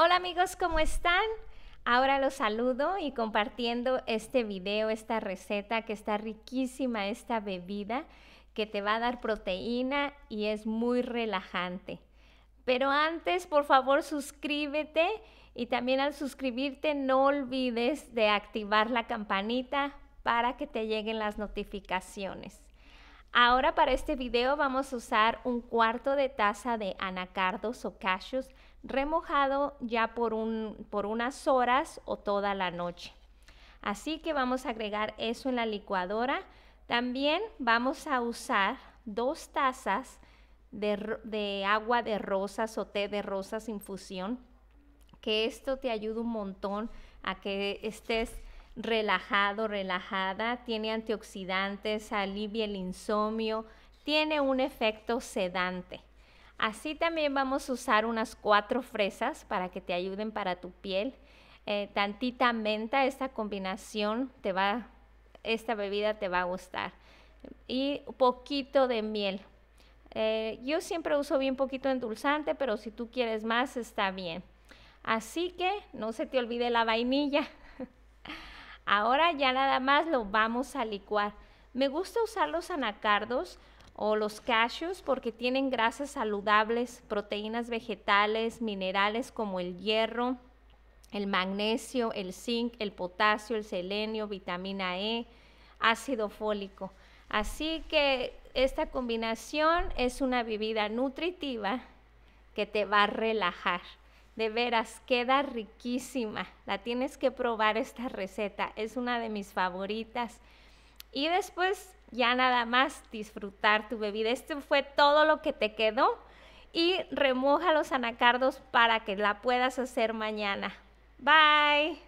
Hola amigos, ¿cómo están? Ahora los saludo y compartiendo este video, esta receta que está riquísima, esta bebida que te va a dar proteína y es muy relajante. Pero antes, por favor, suscríbete y también al suscribirte no olvides de activar la campanita para que te lleguen las notificaciones. Ahora para este video vamos a usar un cuarto de taza de anacardos o cashews remojado ya por, un, por unas horas o toda la noche. Así que vamos a agregar eso en la licuadora. También vamos a usar dos tazas de, de agua de rosas o té de rosas infusión, que esto te ayuda un montón a que estés relajado, relajada, tiene antioxidantes, alivia el insomnio, tiene un efecto sedante. Así también vamos a usar unas cuatro fresas para que te ayuden para tu piel. Eh, tantita menta, esta combinación te va, esta bebida te va a gustar. Y poquito de miel. Eh, yo siempre uso bien poquito endulzante, pero si tú quieres más está bien. Así que no se te olvide la vainilla. Ahora ya nada más lo vamos a licuar. Me gusta usar los anacardos o los cashews porque tienen grasas saludables, proteínas vegetales, minerales como el hierro, el magnesio, el zinc, el potasio, el selenio, vitamina E, ácido fólico. Así que esta combinación es una bebida nutritiva que te va a relajar. De veras, queda riquísima. La tienes que probar esta receta. Es una de mis favoritas. Y después ya nada más disfrutar tu bebida. Esto fue todo lo que te quedó. Y remoja los anacardos para que la puedas hacer mañana. Bye.